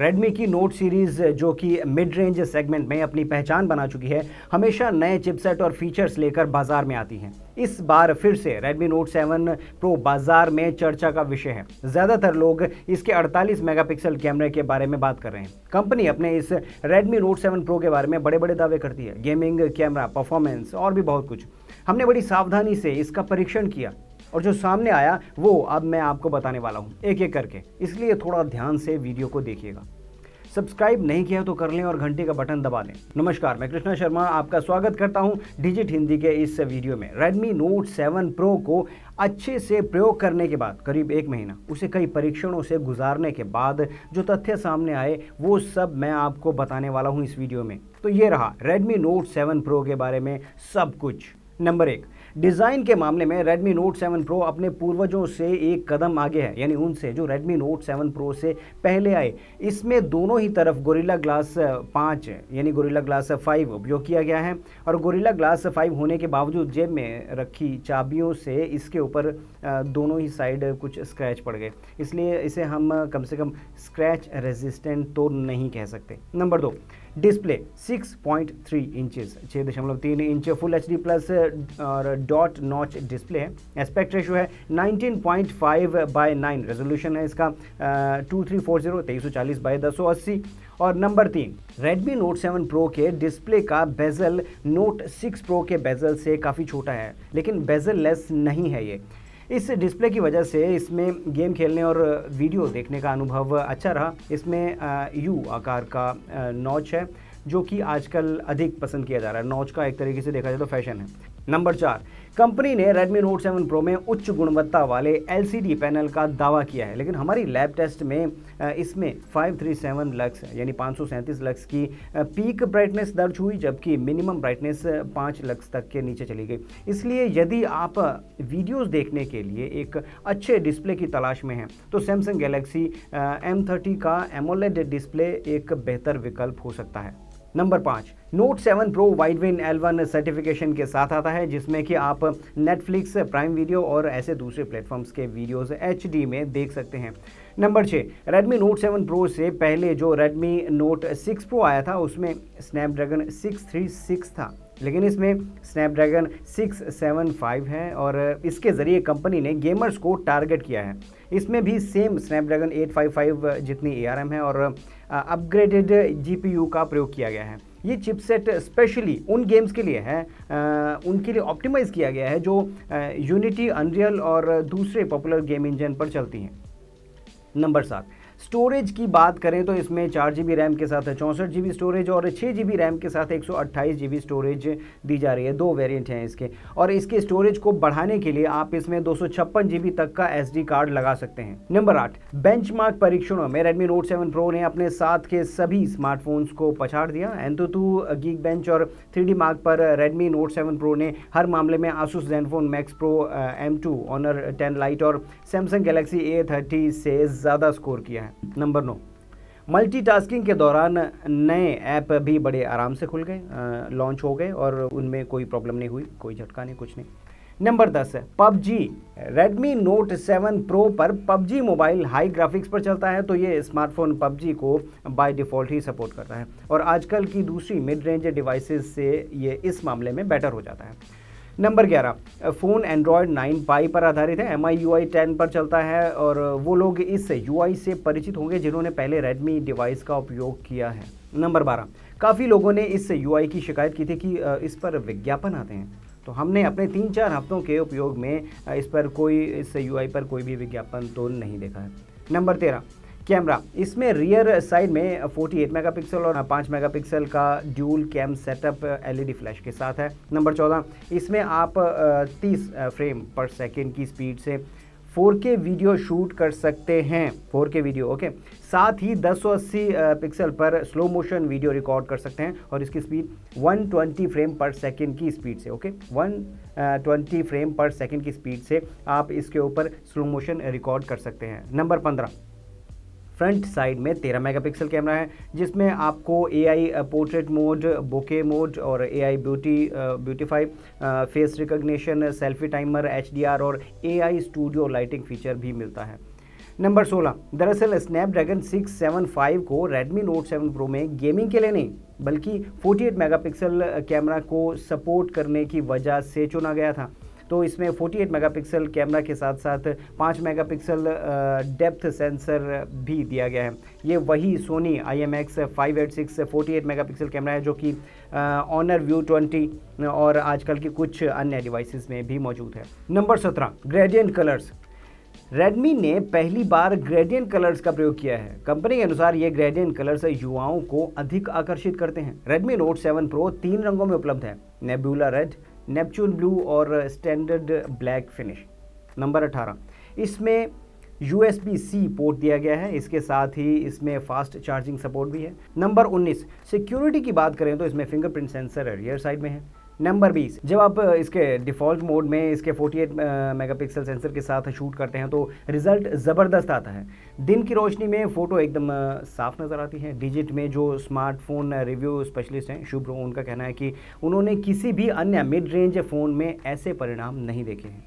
Redmi की note series eh, जो कि मिड रेंज सेगमेंट में अपनी पहचान बना चुकी है हमेशा नए चिपसेट और फीचर्स लेकर बाजार में आती हैं इस बार फिर से Redmi Note 7 Pro बाजार में चर्चा का विषय है ज़्यादातर लोग इसके 48 मेगापिक्सल कैमरे के बारे में बात कर रहे हैं कंपनी अपने इस Redmi Note 7 Pro के बारे में बड़े बड़े दावे करती है गेमिंग कैमरा परफॉर्मेंस और भी बहुत कुछ हमने बड़ी सावधानी से इसका परीक्षण किया और जो सामने आया वो अब मैं आपको बताने वाला हूँ एक एक करके इसलिए थोड़ा ध्यान से वीडियो को देखिएगा सब्सक्राइब नहीं किया तो कर लें और घंटे का बटन दबा लें नमस्कार मैं कृष्णा शर्मा आपका स्वागत करता हूं डिजिट हिंदी के इस वीडियो में Redmi Note 7 Pro को अच्छे से प्रयोग करने के बाद करीब एक महीना उसे कई परीक्षणों से गुजारने के बाद जो तथ्य सामने आए वो सब मैं आपको बताने वाला हूँ इस वीडियो में तो ये रहा Redmi Note 7 Pro के बारे में सब कुछ नंबर एक डिज़ाइन के मामले में Redmi Note 7 Pro अपने पूर्वजों से एक कदम आगे है यानी उनसे जो Redmi Note 7 Pro से पहले आए इसमें दोनों ही तरफ गोरिल्ला ग्लास पाँच यानी गोरिल्ला ग्लास फाइव उपयोग किया गया है और गोरिल्ला ग्लास फाइव होने के बावजूद जेब में रखी चाबियों से इसके ऊपर दोनों ही साइड कुछ स्क्रैच पड़ गए इसलिए इसे हम कम से कम स्क्रैच रेजिस्टेंट तो नहीं कह सकते नंबर दो डिस्प्ले 6.3 इंचेस छः दशमलव तीन inch full H D plus और डॉट नॉच डिस्प्ले है एस्पेक्ट रेशो है 19.5 बाय नाइन रेजोल्यूशन है इसका टू थ्री फोर जीरो तेईस सौ चालीस बाई दस सौ अस्सी और नंबर तीन Redmi Note 7 Pro के डिस्प्ले का बेजल Note 6 Pro के बेजल से काफ़ी छोटा है लेकिन बेजल लेस नहीं है ये इस डिस्प्ले की वजह से इसमें गेम खेलने और वीडियो देखने का अनुभव अच्छा रहा इसमें यू आकार का नॉच है जो कि आजकल अधिक पसंद किया जा रहा है नॉच का एक तरीके से देखा जाए तो फैशन है नंबर चार कंपनी ने Redmi Note 7 Pro में उच्च गुणवत्ता वाले LCD पैनल का दावा किया है लेकिन हमारी लैब टेस्ट में इसमें 537 लक्स यानी पाँच लक्स की पीक ब्राइटनेस दर्ज हुई जबकि मिनिमम ब्राइटनेस 5 लक्स तक के नीचे चली गई इसलिए यदि आप वीडियोस देखने के लिए एक अच्छे डिस्प्ले की तलाश में हैं तो सैमसंग गैलेक्सी एम का एमोलेड डिस्प्ले एक बेहतर विकल्प हो सकता है नंबर पाँच Note seven Pro Widevine L one certification के साथ आता है जिसमें कि आप नेटफ्लिक्स प्राइम वीडियो और ऐसे दूसरे प्लेटफॉर्म्स के वीडियोस एच में देख सकते हैं नंबर छः रेडमी नोट सेवन प्रो से पहले जो रेडमी नोट सिक्स प्रो आया था उसमें स्नैपड्रैगन सिक्स थ्री सिक्स था लेकिन इसमें स्नैपड्रैगन 675 है और इसके ज़रिए कंपनी ने गेमर्स को टारगेट किया है इसमें भी सेम स्नैपड्रैगन 855 जितनी ए है और अपग्रेडेड जी का प्रयोग किया गया है ये चिपसेट स्पेशली उन गेम्स के लिए है आ, उनके लिए ऑप्टिमाइज़ किया गया है जो यूनिटी अनरियल और दूसरे पॉपुलर गेम इंजन पर चलती हैं नंबर सात स्टोरेज की बात करें तो इसमें चार जी रैम के साथ चौंसठ जी स्टोरेज और छः जी रैम के साथ एक सौ स्टोरेज दी जा रही है दो वेरिएंट हैं इसके और इसके स्टोरेज को बढ़ाने के लिए आप इसमें दो सौ तक का एस कार्ड लगा सकते हैं नंबर आठ बेंच परीक्षणों में रेडमी नोट सेवन प्रो ने अपने साथ के सभी स्मार्टफोन्स को पछाड़ दिया एंतुतु गीक बेंच और थ्री मार्क पर रेडमी नोट सेवन प्रो ने हर मामले में Asus Zenfone Max Pro M two Honor ten Lite और सैमसंग गैलेक्सी ए थर्टी से ज़्यादा स्कोर किया है नंबर नौ मल्टीटास्किंग के दौरान नए ऐप भी बड़े आराम से खुल गए लॉन्च हो गए और उनमें कोई प्रॉब्लम नहीं हुई कोई झटका नहीं कुछ नहीं नंबर दस PUBG Redmi Note seven Pro पर पबजी मोबाइल हाई ग्राफिक्स पर चलता है तो ये स्मार्टफोन पबजी को बाय डिफ़ॉल्ट ही सपोर्ट करता है और आजकल की दूसरी मिड रेंज डिवाइसेस से ये इस मामले में बेटर हो जाता है नंबर ग्यारह फ़ोन एंड्रॉयड नाइन पाई पर आधारित है M I U I ten पर चलता है और वो लोग इस यू आई से परिचित होंगे जिन्होंने पहले रेडमी डिवाइस का उपयोग किया है नंबर बारह काफ़ी लोगों ने इस यू आई की शिकायत की थी कि इस पर विज्ञापन आते हैं तो हमने अपने तीन चार हफ्तों के उपयोग में इस पर कोई इस यू पर कोई भी विज्ञापन तो नहीं देखा है नंबर तेरह कैमरा इसमें रियर साइड में 48 मेगापिक्सल और 5 मेगापिक्सल का dual cam setup LED flash के साथ है नंबर 14 इसमें आप 30 फ्रेम पर सेकेंड की स्पीड से 4K वीडियो शूट कर सकते हैं 4K वीडियो ओके साथ ही 1080 पिक्सल पर स्लो मोशन वीडियो रिकॉर्ड कर सकते हैं और इसकी स्पीड 120 फ्रेम पर सेकंड की स्पीड से ओके 120 फ्रेम पर सेकंड की स्पीड से आप इसके ऊपर स्लो मोशन रिकॉर्ड कर सकते हैं नंबर 15 फ्रंट साइड में 13 मेगापिक्सल कैमरा है जिसमें आपको AI portrait mode bokeh mode और A I beauty beautify face recognition selfie timer AR और आई स्टूडियो लाइटिंग फीचर भी मिलता है नंबर 16 दरअसल स्नैपड्रैगन 675 को Redmi Note 7 Pro में गेमिंग के लिए नहीं बल्कि 48 मेगापिक्सल कैमरा को सपोर्ट करने की वजह से चुना गया था तो इसमें 48 मेगापिक्सल कैमरा के साथ साथ 5 मेगापिक्सल डेप्थ सेंसर भी दिया गया है ये वही Sony I M X five eight six forty eight megapixel camera है जो कि ऑनर व्यू ट्वेंटी और आजकल के कुछ अन्य डिवाइसेस में भी मौजूद है नंबर सत्रह ग्रेडियंट कलर्स रेडमी ने पहली बार ग्रेडियंट कलर्स का प्रयोग किया है कंपनी के अनुसार ये ग्रेडियंट कलर्स युवाओं को अधिक आकर्षित करते हैं रेडमी नोट 7 प्रो तीन रंगों में उपलब्ध है नेबुला रेड नेपच्यून ब्लू और स्टैंडर्ड ब्लैक फिनिश नंबर अठारह इसमें U S B C port दिया गया है इसके साथ ही इसमें फास्ट चार्जिंग सपोर्ट भी है नंबर 19 सिक्योरिटी की बात करें तो इसमें फिंगरप्रिंट सेंसर रियर साइड में है नंबर बीस जब आप इसके डिफ़ॉल्ट मोड में इसके 48 मेगापिक्सल सेंसर के साथ शूट करते हैं तो रिज़ल्ट ज़बरदस्त आता है दिन की रोशनी में फ़ोटो एकदम साफ नज़र आती है डिजिट में जो स्मार्टफोन रिव्यू स्पेशलिस्ट हैं शुभ्र उनका कहना है कि उन्होंने किसी भी अन्य मिड रेंज फ़ोन में ऐसे परिणाम नहीं देखे हैं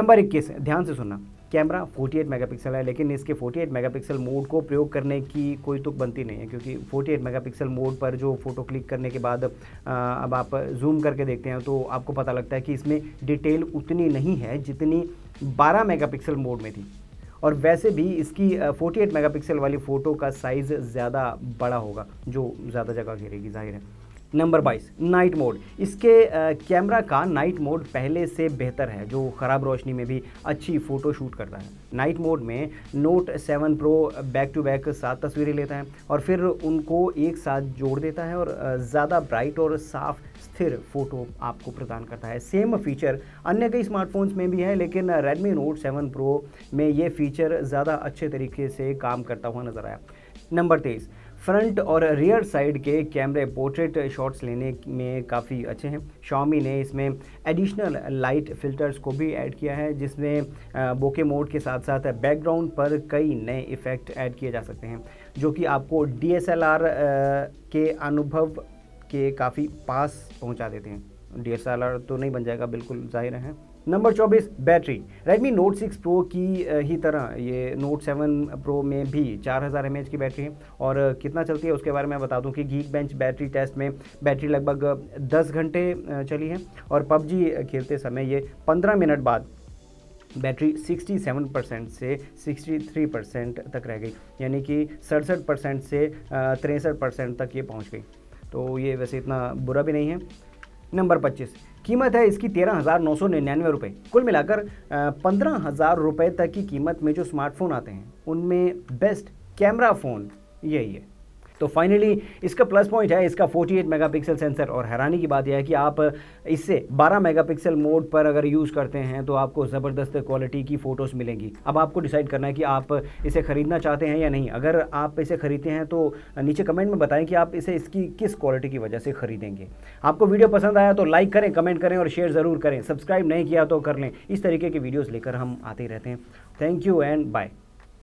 नंबर इक्कीस ध्यान से सुनना कैमरा 48 मेगापिक्सल है लेकिन इसके 48 मेगापिक्सल मोड को प्रयोग करने की कोई तुक बनती नहीं है क्योंकि 48 मेगापिक्सल मोड पर जो फ़ोटो क्लिक करने के बाद अब आप जूम करके देखते हैं तो आपको पता लगता है कि इसमें डिटेल उतनी नहीं है जितनी 12 मेगापिक्सल मोड में थी और वैसे भी इसकी 48 मेगापिक्सल वाली फ़ोटो का साइज़ ज़्यादा बड़ा होगा जो ज़्यादा जगह घेरेगी जाहिर है नंबर बाईस नाइट मोड इसके कैमरा का नाइट मोड पहले से बेहतर है जो ख़राब रोशनी में भी अच्छी फ़ोटो शूट करता है नाइट मोड में Note seven Pro back to back सात तस्वीरें लेता है और फिर उनको एक साथ जोड़ देता है और ज़्यादा ब्राइट और साफ़ स्थिर फ़ोटो आपको प्रदान करता है सेम फीचर अन्य कई स्मार्टफोन्स में भी है लेकिन रेडमी नोट सेवन प्रो में ये फीचर ज़्यादा अच्छे तरीके से काम करता हुआ नज़र आया नंबर तेईस फ्रंट और रियर साइड के कैमरे पोर्ट्रेट शॉट्स लेने में काफ़ी अच्छे हैं शॉमी ने इसमें एडिशनल लाइट फिल्टर्स को भी ऐड किया है जिसमें बोके मोड के साथ साथ बैकग्राउंड पर कई नए इफ़ेक्ट ऐड किए जा सकते हैं जो कि आपको डी के अनुभव के काफ़ी पास पहुंचा देते हैं डी तो नहीं बन जाएगा बिल्कुल जाहिर है नंबर चौबीस battery Redmi Note six Pro की ही तरह ये नोट सेवन प्रो में भी चार हज़ार एम की बैटरी है और कितना चलती है उसके बारे में बता दूं कि गीक बेंच बैटरी टेस्ट में बैटरी लगभग दस घंटे चली है और पबजी खेलते समय ये पंद्रह मिनट बाद बैटरी 67 परसेंट से 63 परसेंट तक रह गई यानी कि सड़सठ परसेंट से तिरसठ परसेंट तक ये पहुंच गई तो ये वैसे इतना बुरा भी नहीं है नंबर 25 कीमत है इसकी तेरह हज़ार नौ सौ निन्यानवे रुपये कुल मिलाकर पंद्रह हज़ार रुपये तक की कीमत में जो स्मार्टफ़ोन आते हैं उनमें बेस्ट कैमरा फ़ोन यही है तो फाइनली इसका प्लस पॉइंट है इसका 48 मेगापिक्सल सेंसर और हैरानी की बात यह है कि आप इससे 12 मेगापिक्सल मोड पर अगर यूज़ करते हैं तो आपको ज़बरदस्त क्वालिटी की फ़ोटोज़ मिलेंगी अब आपको डिसाइड करना है कि आप इसे ख़रीदना चाहते हैं या नहीं अगर आप इसे ख़रीदते हैं तो नीचे कमेंट में बताएं कि आप इसे इसकी किस क्वालिटी की वजह से ख़रीदेंगे आपको वीडियो पसंद आया तो लाइक करें कमेंट करें और शेयर ज़रूर करें सब्सक्राइब नहीं किया तो कर लें इस तरीके के वीडियोज़ लेकर हम आते रहते हैं थैंक यू एंड बाय